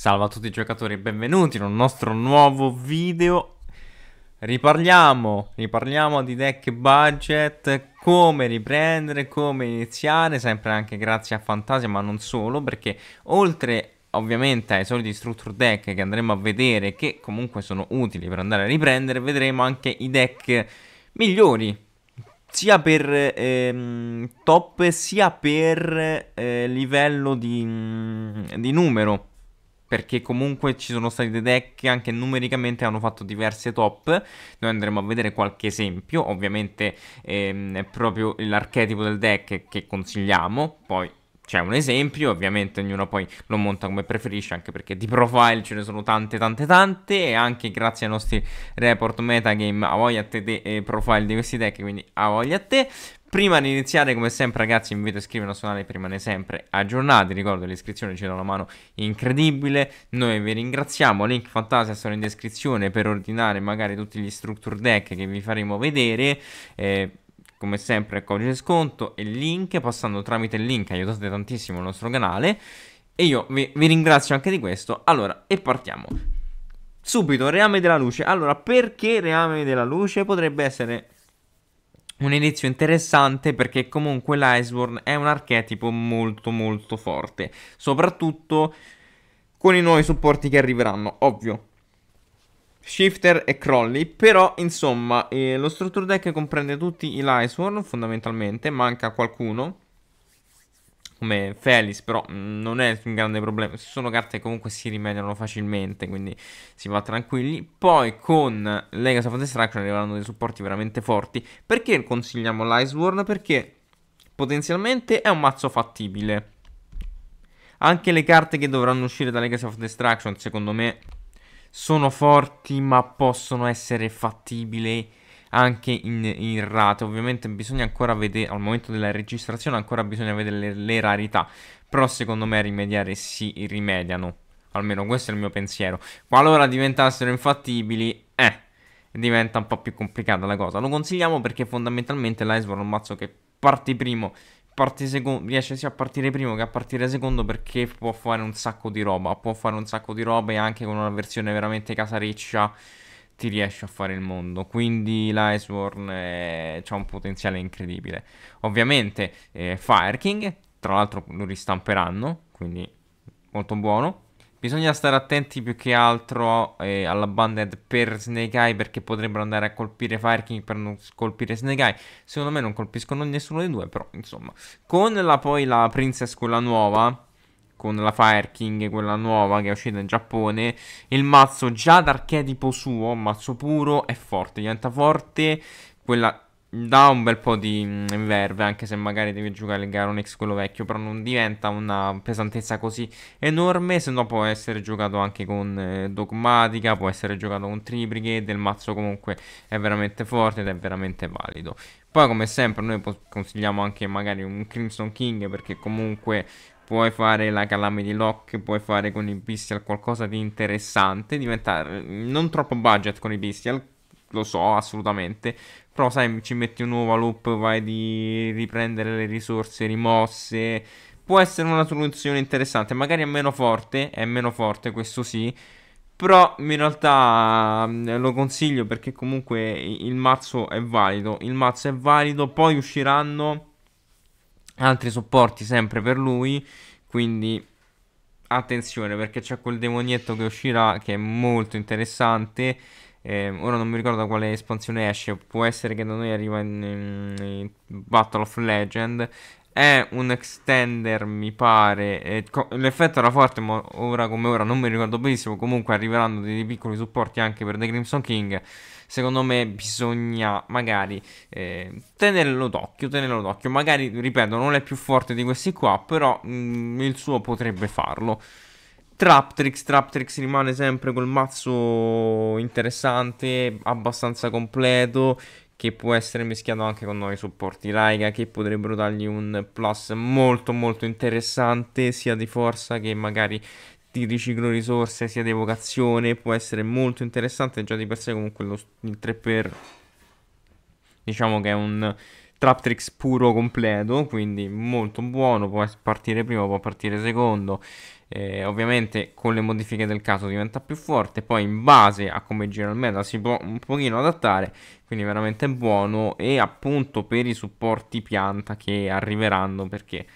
Salve a tutti i giocatori e benvenuti in un nostro nuovo video Riparliamo, riparliamo di deck budget, come riprendere, come iniziare, sempre anche grazie a Fantasia ma non solo perché oltre ovviamente ai soliti structure deck che andremo a vedere che comunque sono utili per andare a riprendere vedremo anche i deck migliori sia per ehm, top sia per eh, livello di, di numero perché comunque ci sono stati dei deck che anche numericamente hanno fatto diverse top. Noi andremo a vedere qualche esempio, ovviamente ehm, è proprio l'archetipo del deck che consigliamo, poi c'è un esempio, ovviamente ognuno poi lo monta come preferisce, anche perché di profile ce ne sono tante tante tante e anche grazie ai nostri report metagame a voglia a te, te eh, profile di questi deck, quindi a voglia a te. Prima di iniziare, come sempre, ragazzi, vi invito a iscrivervi al nostro canale, permanere sempre aggiornati. Ricordo che l'iscrizione ci dà una mano incredibile. Noi vi ringraziamo. Link Fantasia sono in descrizione per ordinare magari tutti gli structure deck che vi faremo vedere. Eh, come sempre, codice sconto e link. Passando tramite il link aiutate tantissimo il nostro canale. E io vi, vi ringrazio anche di questo. Allora, e partiamo. Subito, reame della luce. Allora, perché reame della luce potrebbe essere un inizio interessante perché comunque l'Iceborne è un archetipo molto molto forte, soprattutto con i nuovi supporti che arriveranno, ovvio. Shifter e Crolly, però insomma eh, lo Structure Deck comprende tutti i Lightsworn fondamentalmente, manca qualcuno come Felix, però mm, non è un grande problema. Sono carte che comunque si rimediano facilmente, quindi si va tranquilli. Poi con Legacy of Destruction arriveranno dei supporti veramente forti. Perché consigliamo l'Iceborne? Perché potenzialmente è un mazzo fattibile. Anche le carte che dovranno uscire da Legacy of Destruction, secondo me, sono forti, ma possono essere fattibili anche in, in rate. Ovviamente bisogna ancora vedere, al momento della registrazione ancora bisogna vedere le, le rarità, però secondo me a rimediare si rimediano. Almeno questo è il mio pensiero. Qualora diventassero infattibili, eh, diventa un po' più complicata la cosa. Lo consigliamo perché fondamentalmente l'Iceborne è un mazzo che parte primo, parte secondo, riesce sia a partire primo che a partire secondo perché può fare un sacco di roba. Può fare un sacco di roba e anche con una versione veramente casareccia ti riesce a fare il mondo. Quindi l'Iceborne eh, ha un potenziale incredibile. Ovviamente eh, Fire King, tra l'altro lo ristamperanno, quindi molto buono. Bisogna stare attenti più che altro eh, alla banded per Snake Eye perché potrebbero andare a colpire Fire King per non colpire Snake Eye. Secondo me non colpiscono nessuno dei due, però insomma. Con la, poi la Princess quella nuova con la Fire King, quella nuova che è uscita in Giappone. Il mazzo già d'archetipo suo, mazzo puro, è forte, diventa forte, quella dà un bel po' di mm, verve, anche se magari devi giocare il Garonex quello vecchio, però non diventa una pesantezza così enorme, se no può essere giocato anche con eh, Dogmatica, può essere giocato con Tribrigade, il mazzo comunque è veramente forte ed è veramente valido. Poi come sempre noi consigliamo anche magari un Crimson King perché comunque puoi fare la Calamity Lock, puoi fare con i Bestial qualcosa di interessante, diventare non troppo budget con i Bestial, lo so assolutamente, però sai ci metti un nuovo loop, vai di riprendere le risorse rimosse, può essere una soluzione interessante, magari è meno forte, è meno forte questo sì, però in realtà mm, lo consiglio perché comunque il mazzo è valido, il mazzo è valido, poi usciranno altri supporti sempre per lui. Quindi attenzione perché c'è quel demonietto che uscirà che è molto interessante. Eh, ora non mi ricordo quale espansione esce. Può essere che da noi arriva in, in Battle of Legend è un extender, mi pare. l'effetto era forte, ma ora come ora non mi ricordo benissimo. Comunque arriveranno dei piccoli supporti anche per The Crimson King. Secondo me bisogna magari eh, tenerlo d'occhio, tenerlo d'occhio. Magari, ripeto, non è più forte di questi qua, però mh, mm, il suo potrebbe farlo. Traptrix, Traptrix rimane sempre quel mazzo interessante, abbastanza completo che può essere mischiato anche con nuovi supporti Raiga che potrebbero dargli un plus molto molto interessante sia di forza che magari di riciclo risorse sia di evocazione può essere molto interessante già di per sé comunque lo, il 3x diciamo che è un trap tricks puro completo, quindi molto buono, può partire primo, può partire secondo, eh, ovviamente con le modifiche del caso diventa più forte, poi in base a come gira il meta si può un pochino adattare, quindi veramente buono e appunto per i supporti pianta che arriveranno perché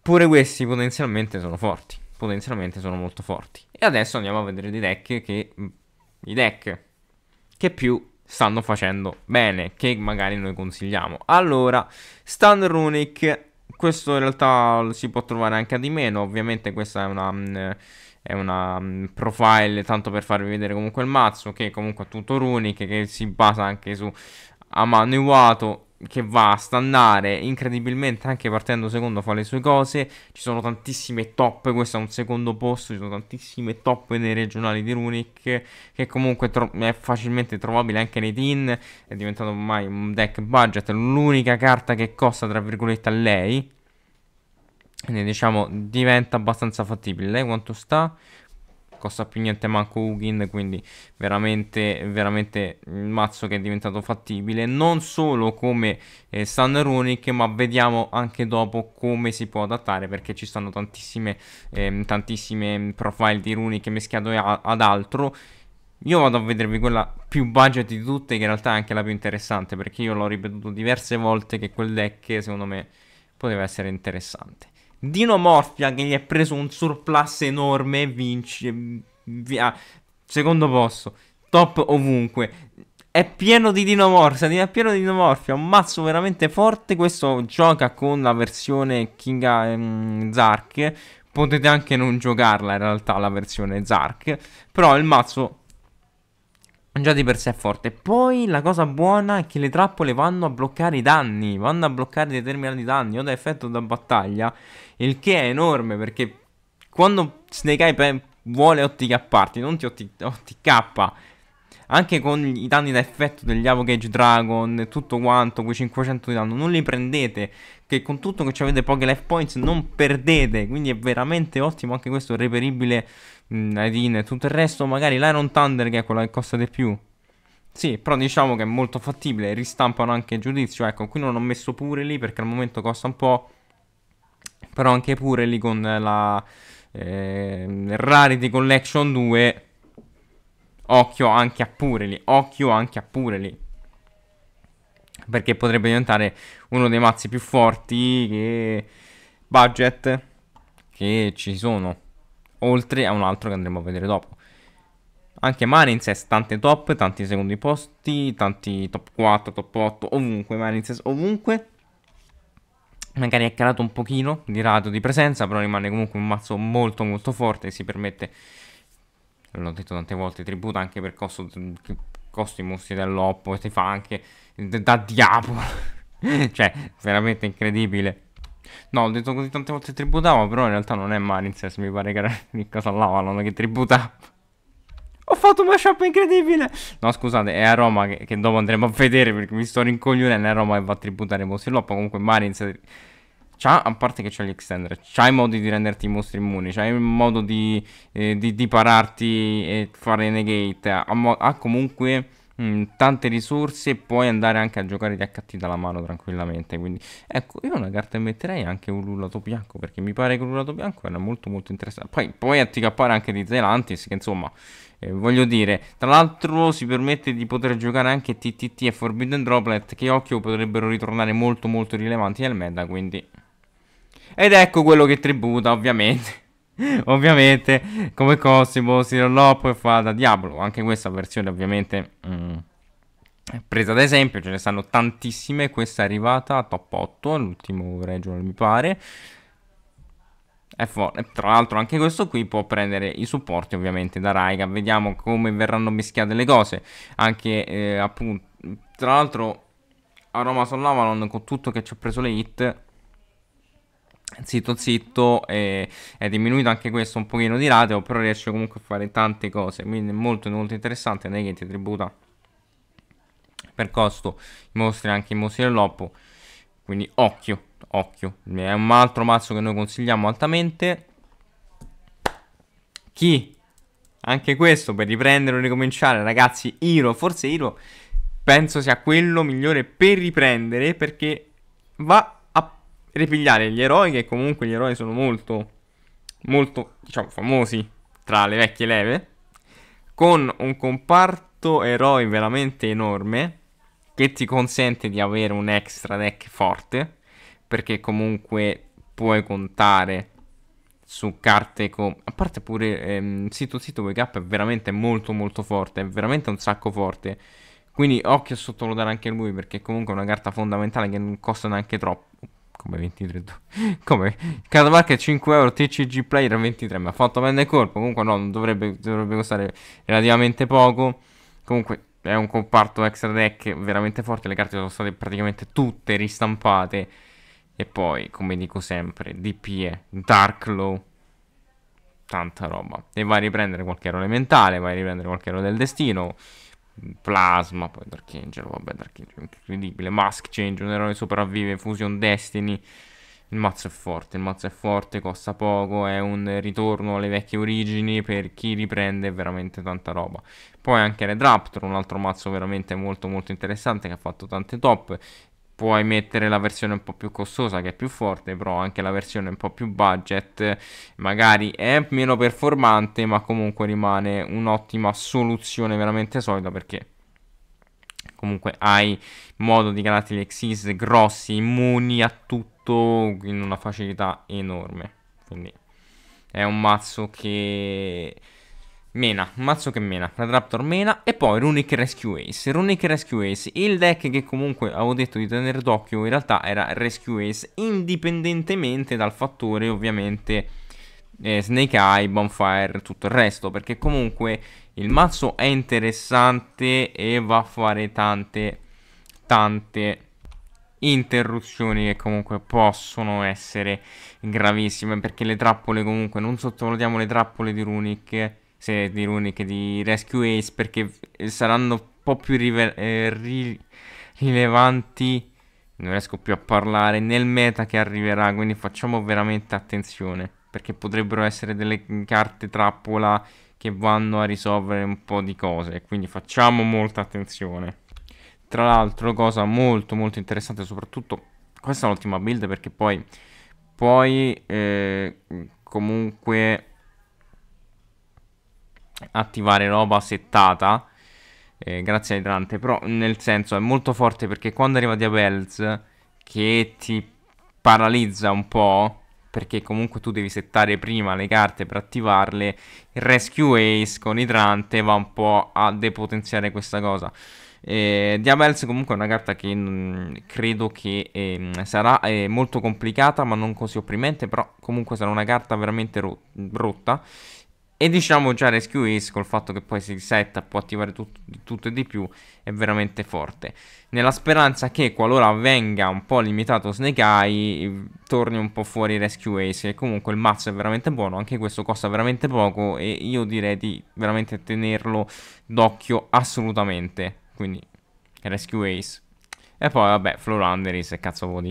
pure questi potenzialmente sono forti, potenzialmente sono molto forti. E adesso andiamo a vedere dei deck che... Mm, i deck che più stanno facendo bene, che magari noi consigliamo. Allora, Stand Runic, questo in realtà si può trovare anche di meno, ovviamente questa è una... Mm, è una mm, profile tanto per farvi vedere comunque il mazzo che comunque è tutto runic che si basa anche su Amano Iwato che va a stannare incredibilmente anche partendo secondo fa le sue cose ci sono tantissime top questo è un secondo posto ci sono tantissime top nei regionali di Runic che comunque tro- è facilmente trovabile anche nei teen è diventato ormai un deck budget l'unica carta che costa tra virgolette a lei quindi diciamo diventa abbastanza fattibile lei quanto sta? costa più niente manco Ugin, quindi veramente, veramente il mazzo che è diventato fattibile, non solo come eh, Sun Runic, ma vediamo anche dopo come si può adattare, perché ci stanno tantissime, eh, tantissime profile di Runic meschiato ad altro, io vado a vedervi quella più budget di tutte, che in realtà è anche la più interessante, perché io l'ho ripetuto diverse volte che quel deck, secondo me, poteva essere interessante. Dino Morfia che gli è preso un surplus enorme e vince. Via. Secondo posto. Top ovunque. È pieno di dinomorfia, è pieno di dinomorfia, un mazzo veramente forte. Questo gioca con la versione Kinga ehm, Zark. Potete anche non giocarla in realtà la versione Zark. Però il mazzo già di per sé è forte. Poi la cosa buona è che le trappole vanno a bloccare i danni, vanno a bloccare determinati danni o da effetto o da battaglia, il che è enorme perché quando Snake Eye vuole ottkapparti, non ti ottkappa. Anche con i danni da effetto degli Avocage Dragon e tutto quanto, quei 500 di danno, non li prendete. Che con tutto che avete poche life points non perdete. Quindi è veramente ottimo anche questo reperibile Mm, Nadine e tutto il resto, magari l'Iron Thunder che è quella che costa di più. Sì, però diciamo che è molto fattibile, ristampano anche il giudizio, ecco, qui non ho messo pure lì perché al momento costa un po', però anche pure lì con la eh, Rarity Collection 2, occhio anche a pure lì, occhio anche a pure lì. Perché potrebbe diventare uno dei mazzi più forti che budget che ci sono oltre a un altro che andremo a vedere dopo. Anche Marinses, tante top, tanti secondi posti, tanti top 4, top 8, ovunque Marinses, ovunque. Magari è calato un pochino di rato di presenza, però rimane comunque un mazzo molto molto forte, si permette, l'ho detto tante volte, tributa anche per costo, costo i mostri dell'oppo, e si fa anche da diavolo, cioè veramente incredibile. No, ho detto così tante volte tributavo, però in realtà non è Marinses, mi pare che era in casa Lavalon che tributava. Ho fatto una shop incredibile! No, scusate, è a Roma che, che, dopo andremo a vedere perché mi sto rincoglionendo. È a Roma che va a tributare i mostri loppo, Comunque Marins c'ha, a parte che c'ha gli extender, c'ha i modi di renderti i mostri immuni, c'ha il modo di, eh, di, di pararti e fare negate. ha, ha comunque Mm, tante risorse e puoi andare anche a giocare di HT dalla mano tranquillamente. Quindi, ecco, io una carta metterei anche un rullato bianco perché mi pare che un rullato bianco era molto molto interessante. Poi puoi atticappare anche di Zelantis, che insomma, eh, voglio dire, tra l'altro si permette di poter giocare anche TTT e Forbidden Droplet che occhio potrebbero ritornare molto molto rilevanti nel meta, quindi... Ed ecco quello che tributa, ovviamente. ovviamente come Cosimo si e fa da diavolo. Anche questa versione ovviamente mh, mm, presa ad esempio, ce ne stanno tantissime. Questa è arrivata a top 8, l'ultimo regional mi pare. Tra l'altro anche questo qui può prendere i supporti ovviamente da Raiga. Vediamo come verranno mischiate le cose. Anche eh, appunto, tra l'altro a Roma Sollavanon con tutto che ci ha preso le hit zitto zitto e è diminuito anche questo un pochino di rateo però riesce comunque a fare tante cose quindi è molto molto interessante non è che ti tributa per costo i mostri anche i mostri dell'oppo quindi occhio occhio è un altro mazzo che noi consigliamo altamente chi anche questo per riprendere o ricominciare ragazzi Iro forse Iro penso sia quello migliore per riprendere perché va ripigliare gli eroi, che comunque gli eroi sono molto, molto, diciamo, famosi tra le vecchie leve, con un comparto eroi veramente enorme, che ti consente di avere un extra deck forte, perché comunque puoi contare su carte come... A parte pure ehm, Sito Sito Wake è veramente molto molto forte, è veramente un sacco forte. Quindi occhio a sottovalutare anche lui perché comunque è una carta fondamentale che non costa neanche troppo come 23 come Card Market 5 euro TCG Player 23 mi ha fatto bene il colpo comunque no dovrebbe, dovrebbe costare relativamente poco comunque è un comparto extra deck veramente forte le carte sono state praticamente tutte ristampate e poi come dico sempre DPE Dark Low tanta roba e vai a riprendere qualche ero elementale vai a riprendere qualche ero del destino Plasma, poi Dark Angel, vabbè Dark Angel, è incredibile, Mask Change, un eroe sopravvive, Fusion Destiny, il mazzo è forte, il mazzo è forte, costa poco, è un ritorno alle vecchie origini per chi riprende veramente tanta roba. Poi anche Red Raptor, un altro mazzo veramente molto molto interessante che ha fatto tante top, puoi mettere la versione un po' più costosa che è più forte, però anche la versione un po' più budget magari è meno performante, ma comunque rimane un'ottima soluzione veramente solida perché comunque hai modo di creare Xyz grossi, immuni a tutto in una facilità enorme. Quindi è un mazzo che Mena, un mazzo che mena, Red Raptor mena e poi Runic Rescue Ace, Runic Rescue Ace, il deck che comunque avevo detto di tenere d'occhio in realtà era Rescue Ace, indipendentemente dal fattore ovviamente eh, Snake Eye, Bonfire, tutto il resto, perché comunque il mazzo è interessante e va a fare tante, tante interruzioni che comunque possono essere gravissime, perché le trappole comunque, non sottovalutiamo le trappole di Runic, se di Rooney di Rescue Ace perché saranno un po' più rive- eh, ri- rilevanti non riesco più a parlare nel meta che arriverà quindi facciamo veramente attenzione perché potrebbero essere delle carte trappola che vanno a risolvere un po' di cose quindi facciamo molta attenzione tra l'altro cosa molto molto interessante soprattutto questa è un'ultima build perché poi poi eh, comunque attivare roba settata eh, grazie a idrante però nel senso è molto forte perché quando arriva Diabels che ti paralizza un po' perché comunque tu devi settare prima le carte per attivarle il rescue ace con idrante va un po' a depotenziare questa cosa eh, Diabels comunque è una carta che mh, mm, credo che eh, sarà eh, molto complicata ma non così opprimente però comunque sarà una carta veramente ro- rotta e diciamo già Rescue Ace col fatto che poi si risetta, può attivare tutto, tutto, e di più, è veramente forte. Nella speranza che qualora venga un po' limitato Snake Eye, torni un po' fuori Rescue Ace, che comunque il mazzo è veramente buono, anche questo costa veramente poco e io direi di veramente tenerlo d'occhio assolutamente. Quindi Rescue Ace. E poi vabbè, Floranderis e cazzo vuol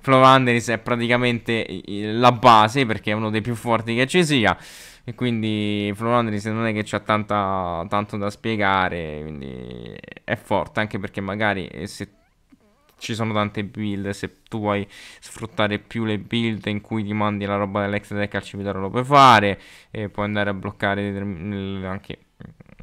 Flo Vanderis è praticamente la base perché è uno dei più forti che ci sia. E quindi Flo Vanderis non è che c'ha tanta, tanto da spiegare. Quindi è forte anche perché magari eh, se ci sono tante build. Se tu vuoi sfruttare più le build in cui ti mandi la roba dell'extra deck al cimitero, lo puoi fare. E puoi andare a bloccare anche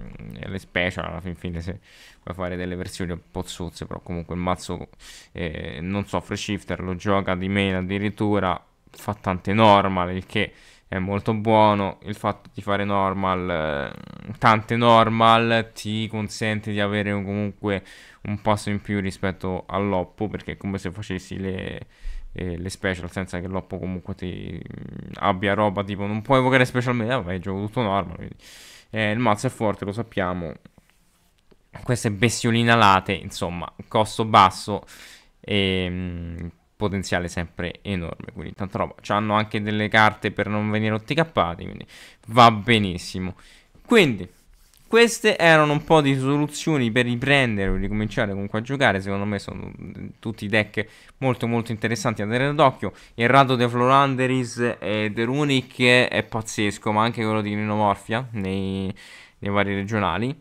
Mm, le special alla fin fine se vuoi fare delle versioni un po' zozze però comunque il mazzo eh, non soffre shifter lo gioca di meno addirittura fa tante normal il che è molto buono il fatto di fare normal eh, tante normal ti consente di avere comunque un passo in più rispetto all'oppo perché è come se facessi le eh, le special senza che l'oppo comunque ti mm, abbia roba tipo non puoi evocare special media vai gioco tutto normal quindi eh, il mazzo è forte, lo sappiamo. Queste bestioline alate, insomma, costo basso e mh, mm, potenziale sempre enorme. Quindi tanta roba. C'hanno anche delle carte per non venire otticappati, quindi va benissimo. Quindi... Queste erano un po' di soluzioni per riprendere o ricominciare comunque a giocare. Secondo me sono mm, tutti deck molto molto interessanti da tenere d'occhio. Il rado di Floranderis e The Runic è pazzesco, ma anche quello di Rinomorfia nei, nei vari regionali.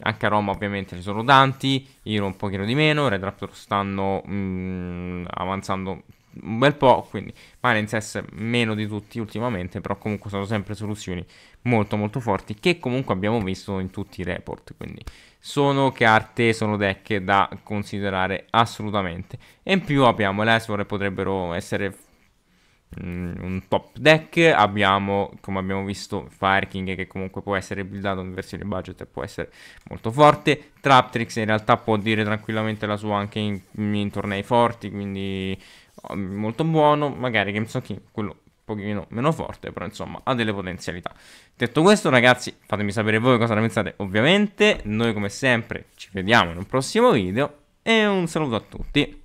Anche a Roma ovviamente ci sono tanti, io un pochino di meno, Red Raptor stanno mh, mm, avanzando un bel po', quindi Valence meno di tutti ultimamente, però comunque sono sempre soluzioni molto molto forti che comunque abbiamo visto in tutti i report, quindi sono carte, sono deck da considerare assolutamente. E in più abbiamo l'Esvor e potrebbero essere mm, un top deck, abbiamo come abbiamo visto Fire King che comunque può essere buildato in versione budget e può essere molto forte, Traptrix in realtà può dire tranquillamente la sua anche in, in tornei forti, quindi Oh, molto buono, magari Games on King, quello un pochino meno forte, però insomma ha delle potenzialità. Detto questo ragazzi, fatemi sapere voi cosa ne pensate ovviamente, noi come sempre ci vediamo in un prossimo video e un saluto a tutti.